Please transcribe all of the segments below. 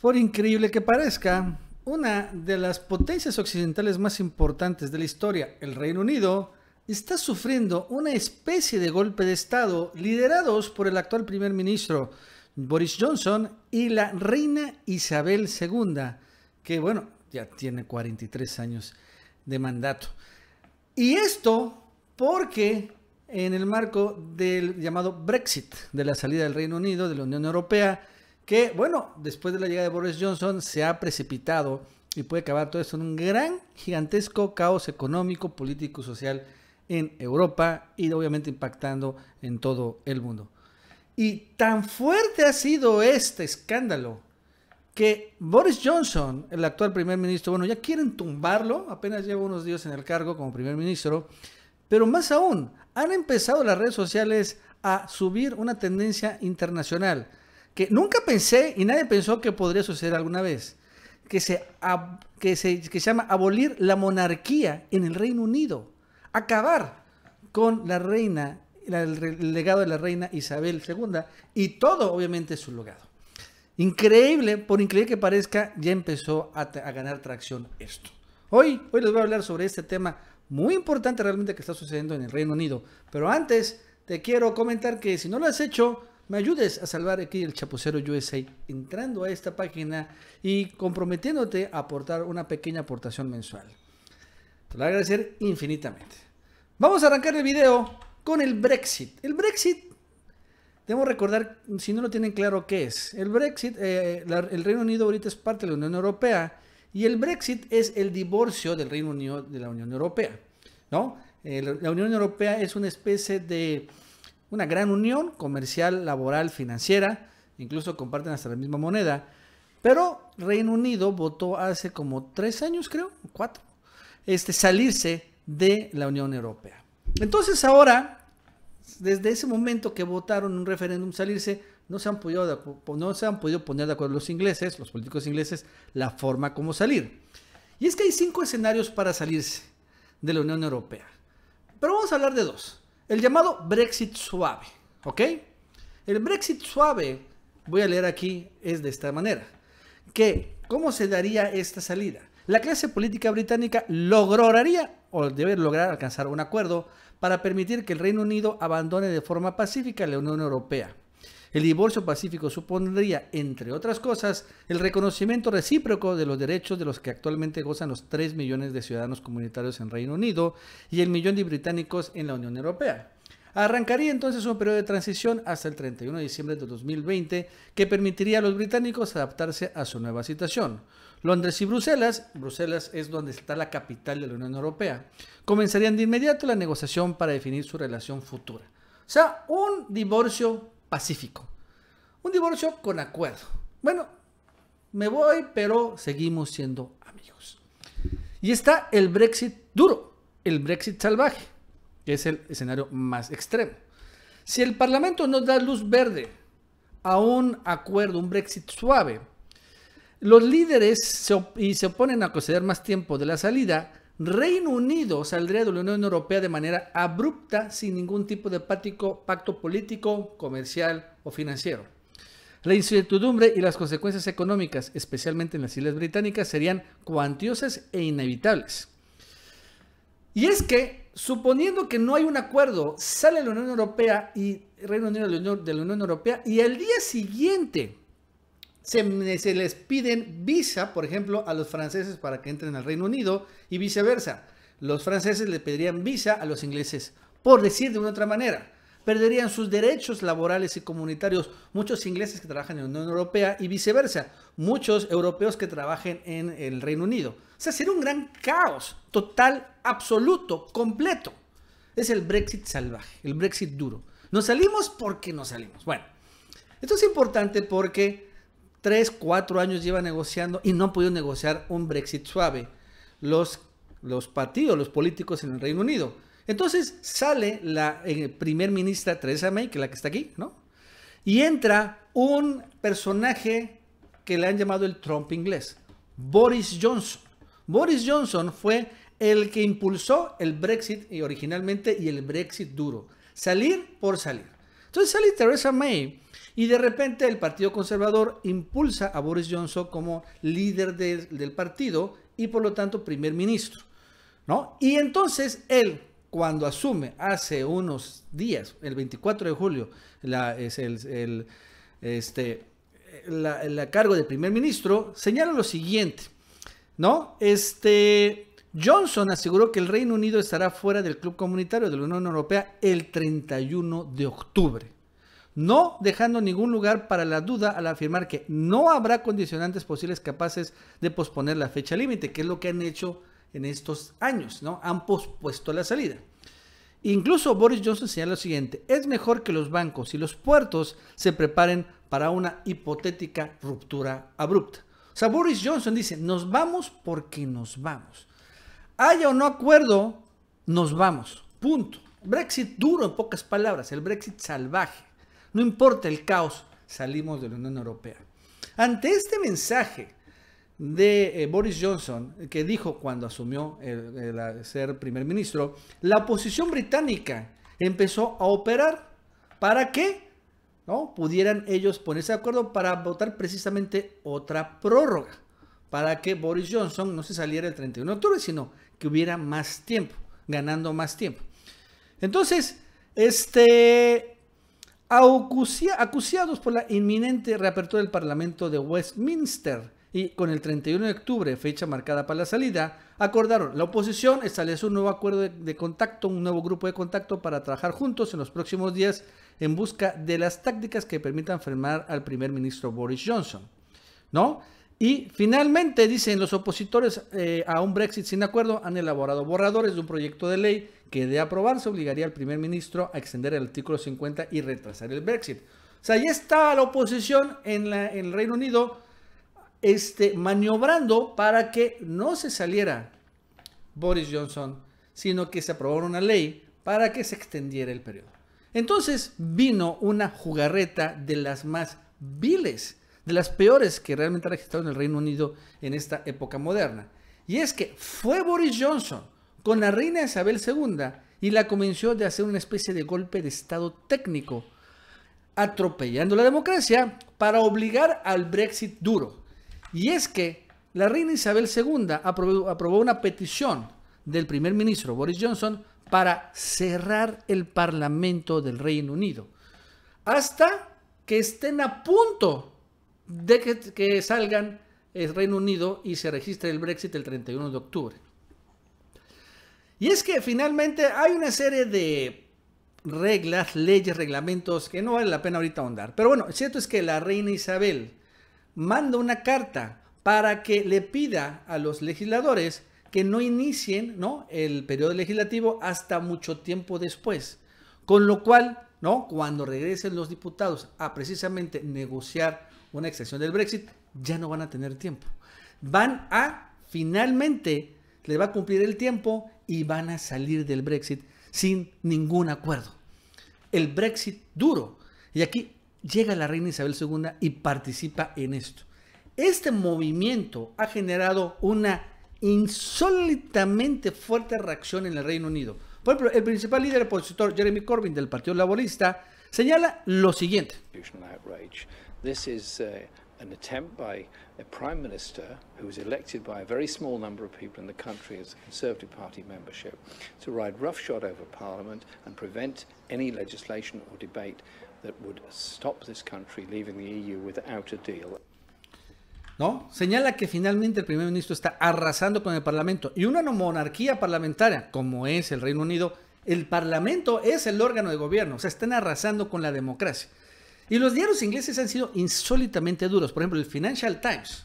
Por increíble que parezca, una de las potencias occidentales más importantes de la historia, el Reino Unido, está sufriendo una especie de golpe de Estado liderados por el actual primer ministro Boris Johnson y la reina Isabel II, que bueno, ya tiene 43 años de mandato. Y esto porque en el marco del llamado Brexit, de la salida del Reino Unido, de la Unión Europea, que, bueno, después de la llegada de Boris Johnson se ha precipitado y puede acabar todo esto en un gran, gigantesco caos económico, político y social en Europa y obviamente impactando en todo el mundo. Y tan fuerte ha sido este escándalo que Boris Johnson, el actual primer ministro, bueno, ya quieren tumbarlo, apenas lleva unos días en el cargo como primer ministro, pero más aún, han empezado las redes sociales a subir una tendencia internacional que nunca pensé y nadie pensó que podría suceder alguna vez, que se, que se, llama abolir la monarquía en el Reino Unido, acabar con la reina, el legado de la reina Isabel II y todo obviamente su legado. Increíble, por increíble que parezca, ya empezó a, ganar tracción esto. Hoy, hoy les voy a hablar sobre este tema muy importante realmente que está sucediendo en el Reino Unido. Pero antes, te quiero comentar que si no lo has hecho, me ayudes a salvar aquí el Chapucero USA entrando a esta página y comprometiéndote a aportar una pequeña aportación mensual. Te lo voy a agradecer infinitamente. Vamos a arrancar el video con el Brexit. El Brexit, debemos recordar, si no lo tienen claro, qué es. El Brexit, eh, el Reino Unido ahorita es parte de la Unión Europea y el Brexit es el divorcio del Reino Unido de la Unión Europea. ¿no? la Unión Europea es una especie de una gran unión comercial, laboral, financiera, incluso comparten hasta la misma moneda. Pero Reino Unido votó hace como tres años, creo, cuatro, este, salirse de la Unión Europea. Entonces ahora, desde ese momento que votaron un referéndum salirse, no se, han podido, no se han podido poner de acuerdo los ingleses, los políticos ingleses, la forma como salir. Y es que hay cinco escenarios para salirse de la Unión Europea. Pero vamos a hablar de dos. El llamado Brexit suave, ¿ok? El Brexit suave, voy a leer aquí, es de esta manera. Que, ¿cómo se daría esta salida? La clase política británica lograría o debe lograr alcanzar un acuerdo para permitir que el Reino Unido abandone de forma pacífica la Unión Europea el divorcio pacífico supondría, entre otras cosas, el reconocimiento recíproco de los derechos de los que actualmente gozan los 3 millones de ciudadanos comunitarios en Reino Unido y el millón de británicos en la Unión Europea. Arrancaría entonces un periodo de transición hasta el 31 de diciembre de 2020 que permitiría a los británicos adaptarse a su nueva situación. Londres y Bruselas, Bruselas es donde está la capital de la Unión Europea, comenzarían de inmediato la negociación para definir su relación futura. O sea, un divorcio pacífico. Un divorcio con acuerdo. Bueno, me voy, pero seguimos siendo amigos. Y está el Brexit duro, el Brexit salvaje, que es el escenario más extremo. Si el Parlamento no da luz verde a un acuerdo, un Brexit suave, los líderes se y se oponen a conceder más tiempo de la salida, Reino Unido saldría de la Unión Europea de manera abrupta sin ningún tipo de pacto político, comercial o financiero. La incertidumbre y las consecuencias económicas, especialmente en las Islas Británicas, serían cuantiosas e inevitables. Y es que, suponiendo que no hay un acuerdo, sale la Unión Europea y Reino Unido de la Unión Europea y al día siguiente eh, se, les piden visa, por ejemplo, a los franceses para que entren al Reino Unido y viceversa. Los franceses le pedirían visa a los ingleses, por decir de una otra manera. Perderían sus derechos laborales y comunitarios muchos ingleses que trabajan en la Unión Europea y viceversa, muchos europeos que trabajen en el Reino Unido. O sea, sería un gran caos total, absoluto, completo. Es el Brexit salvaje, el Brexit duro. Nos salimos porque nos salimos. Bueno, esto es importante porque Tres, cuatro años lleva negociando y no ha podido negociar un Brexit suave. Los, los partidos, los políticos en el Reino Unido. Entonces sale la primer ministra Theresa May, que es la que está aquí, ¿no? Y entra un personaje que le han llamado el Trump inglés, Boris Johnson. Boris Johnson fue el que impulsó el Brexit originalmente y el Brexit duro. Salir por salir. Entonces sale Theresa May y de repente el Partido Conservador impulsa a Boris Johnson como líder del partido y por lo tanto primer ministro. ¿no? Y entonces él, cuando asume hace unos días, el 24 de julio, la, es el, este, la, cargo de primer ministro, señala lo siguiente, ¿no? Este, Johnson aseguró que el Reino Unido estará fuera del club comunitario de la Unión Europea el 31 de octubre no dejando ningún lugar para la duda al afirmar que no habrá condicionantes posibles capaces de posponer la fecha límite, que es lo que han hecho en estos años, ¿no? Han pospuesto la salida. Incluso Boris Johnson señala lo siguiente, es mejor que los bancos y los puertos se preparen para una hipotética ruptura abrupta. O sea, Boris Johnson dice, nos vamos porque nos vamos. Haya o no acuerdo, nos vamos. Punto. Brexit duro en pocas palabras, el Brexit salvaje. No importa el caos, salimos de la Unión Europea. Ante este mensaje de eh, Boris Johnson, que dijo cuando asumió el, ser primer ministro, la oposición británica empezó a operar para que ¿no? pudieran ellos ponerse de acuerdo para votar precisamente otra prórroga, para que Boris Johnson no se saliera el 31 de octubre, sino que hubiera más tiempo, ganando más tiempo. Entonces, este, Acusados por la inminente reapertura del Parlamento de Westminster y con el 31 de octubre, fecha marcada para la salida, acordaron, la oposición estableció un nuevo acuerdo de, contacto, un nuevo grupo de contacto para trabajar juntos en los próximos días en busca de las tácticas que permitan firmar al primer ministro Boris Johnson. ¿No? Y finalmente, dicen los opositores eh, a un Brexit sin acuerdo, han elaborado borradores de un proyecto de ley que de aprobarse obligaría al primer ministro a extender el artículo 50 y retrasar el Brexit. O sea, ya estaba la oposición en, el Reino Unido este, maniobrando para que no se saliera Boris Johnson, sino que se aprobara una ley para que se extendiera el periodo. Entonces vino una jugarreta de las más viles, de las peores que realmente ha registrado en el Reino Unido en esta época moderna. Y es que fue Boris Johnson con la reina Isabel II y la convenció de hacer una especie de golpe de Estado técnico, atropellando la democracia para obligar al Brexit duro. Y es que la reina Isabel II aprobó, una petición del primer ministro Boris Johnson para cerrar el Parlamento del Reino Unido, hasta que estén a punto de que salgan el Reino Unido y se registre el Brexit el 31 de octubre. Y es que finalmente hay una serie de reglas, leyes, reglamentos que no vale la pena ahorita ahondar. Pero bueno, cierto es que la reina Isabel manda una carta para que le pida a los legisladores que no inicien ¿no? el periodo legislativo hasta mucho tiempo después. Con lo cual, ¿no? cuando regresen los diputados a precisamente negociar una excepción del Brexit, ya no van a tener tiempo. Van a finalmente, le va a cumplir el tiempo y van a salir del Brexit sin ningún acuerdo. El Brexit duro. Y aquí llega la reina Isabel II y participa en esto. Este movimiento ha generado una insólitamente fuerte reacción en el Reino Unido. Por ejemplo, el principal líder opositor, Jeremy Corbyn, del Partido Laborista, señala lo siguiente. This is, uh, an attempt by a prime minister who was elected by a very small number of people in the country as a Conservative Party membership to ride roughshod over Parliament and prevent any legislation or debate that would stop this country leaving the EU without a deal. ¿No? Señala que finalmente el primer ministro está arrasando con el Parlamento y una monarquía parlamentaria como es el Reino Unido, el Parlamento es el órgano de gobierno, o sea, están arrasando con la democracia. Y los diarios ingleses han sido insólitamente duros. Por ejemplo, el Financial Times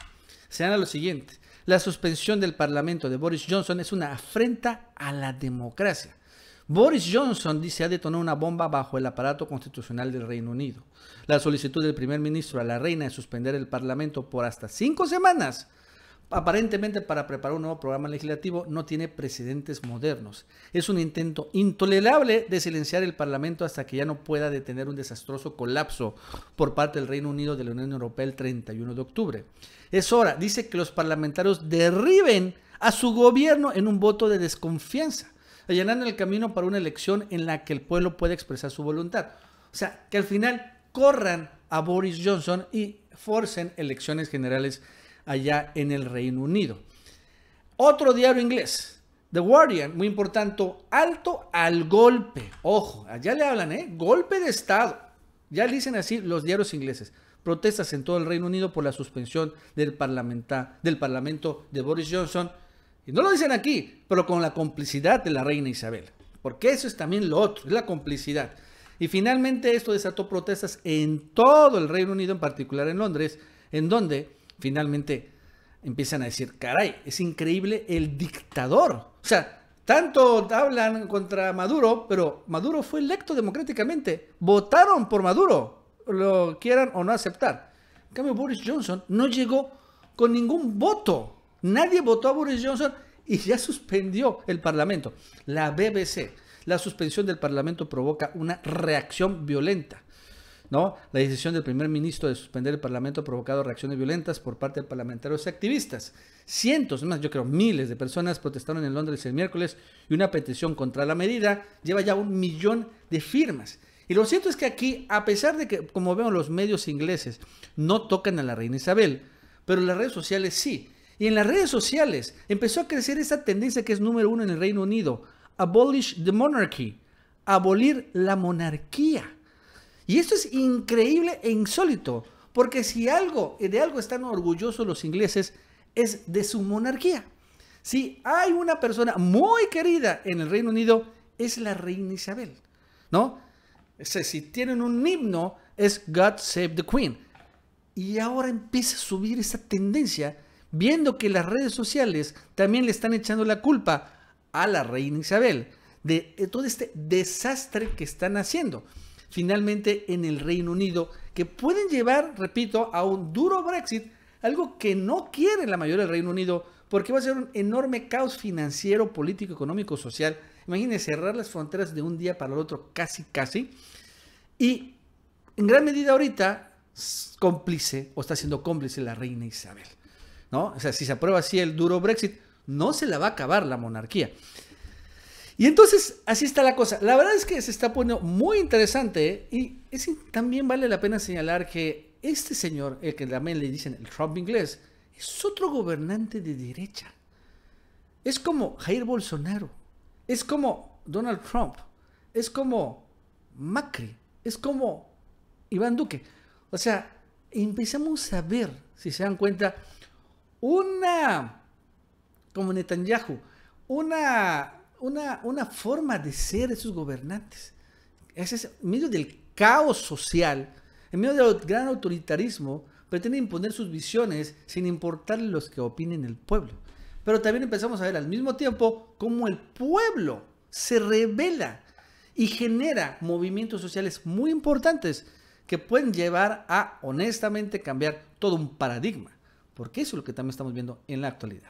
señala lo siguiente. La suspensión del Parlamento de Boris Johnson es una afrenta a la democracia. Boris Johnson dice ha detonado una bomba bajo el aparato constitucional del Reino Unido. La solicitud del primer ministro a la reina de suspender el Parlamento por hasta cinco semanas aparentemente para preparar un nuevo programa legislativo, no tiene precedentes modernos. Es un intento intolerable de silenciar el Parlamento hasta que ya no pueda detener un desastroso colapso por parte del Reino Unido de la Unión Europea el 31 de octubre. Es hora, dice que los parlamentarios derriben a su gobierno en un voto de desconfianza, allanando el camino para una elección en la que el pueblo pueda expresar su voluntad. O sea, que al final corran a Boris Johnson y forcen elecciones generales allá en el Reino Unido. Otro diario inglés, The Guardian, muy importante, alto al golpe. Ojo, allá le hablan, ¿eh? Golpe de Estado. Ya le dicen así los diarios ingleses. Protestas en todo el Reino Unido por la suspensión del, del Parlamento de Boris Johnson. Y no lo dicen aquí, pero con la complicidad de la reina Isabel. Porque eso es también lo otro, es la complicidad. Y finalmente esto desató protestas en todo el Reino Unido, en particular en Londres, en donde finalmente empiezan a decir, caray, es increíble el dictador. O sea, tanto hablan contra Maduro, pero Maduro fue electo democráticamente. Votaron por Maduro, lo quieran o no aceptar. En cambio, Boris Johnson no llegó con ningún voto. Nadie votó a Boris Johnson y ya suspendió el Parlamento. La BBC, la suspensión del Parlamento provoca una reacción violenta. ¿no? La decisión del primer ministro de suspender el Parlamento ha provocado reacciones violentas por parte de parlamentarios y activistas. Cientos, más yo creo miles de personas protestaron en Londres el miércoles y una petición contra la medida lleva ya un millón de firmas. Y lo cierto es que aquí, a pesar de que, como vemos, los medios ingleses no tocan a la reina Isabel, pero las redes sociales sí. Y en las redes sociales empezó a crecer esa tendencia que es número uno en el Reino Unido, abolish the monarchy, abolir la monarquía. Y esto es increíble e insólito, porque si algo, eh, de algo están orgullosos los ingleses, es de su monarquía. Si hay una persona muy querida en el Reino Unido, es la reina Isabel, ¿no? Este, si tienen un himno, es God Save the Queen. Y ahora empieza a subir esa tendencia, viendo que las redes sociales también le están echando la culpa a la reina Isabel de eh, todo este desastre que están haciendo finalmente en el Reino Unido, que pueden llevar, repito, a un duro Brexit, algo que no quiere la mayoría del Reino Unido, porque va a ser un enorme caos financiero, político, económico, social. Imagínense cerrar las fronteras de un día para el otro, casi, casi. Y en gran medida ahorita, cómplice o está siendo cómplice la reina Isabel. ¿no? O sea, si se aprueba así el duro Brexit, no se la va a acabar la monarquía. Y entonces, así está la cosa. La verdad es que se está poniendo muy interesante y también vale la pena señalar que este señor, el que también le dicen el Trump inglés, es otro gobernante de derecha. Es como Jair Bolsonaro, es como Donald Trump, es como Macri, es como Iván Duque. O sea, empezamos a ver, si se dan cuenta, una, como Netanyahu, una una, forma de ser de sus gobernantes. ese, en medio del caos social, en medio del gran autoritarismo, pretenden imponer sus visiones sin importar los que opinen el pueblo. Pero también empezamos a ver al mismo tiempo cómo el pueblo se revela y genera movimientos sociales muy importantes que pueden llevar a honestamente cambiar todo un paradigma, porque eso es lo que también estamos viendo en la actualidad.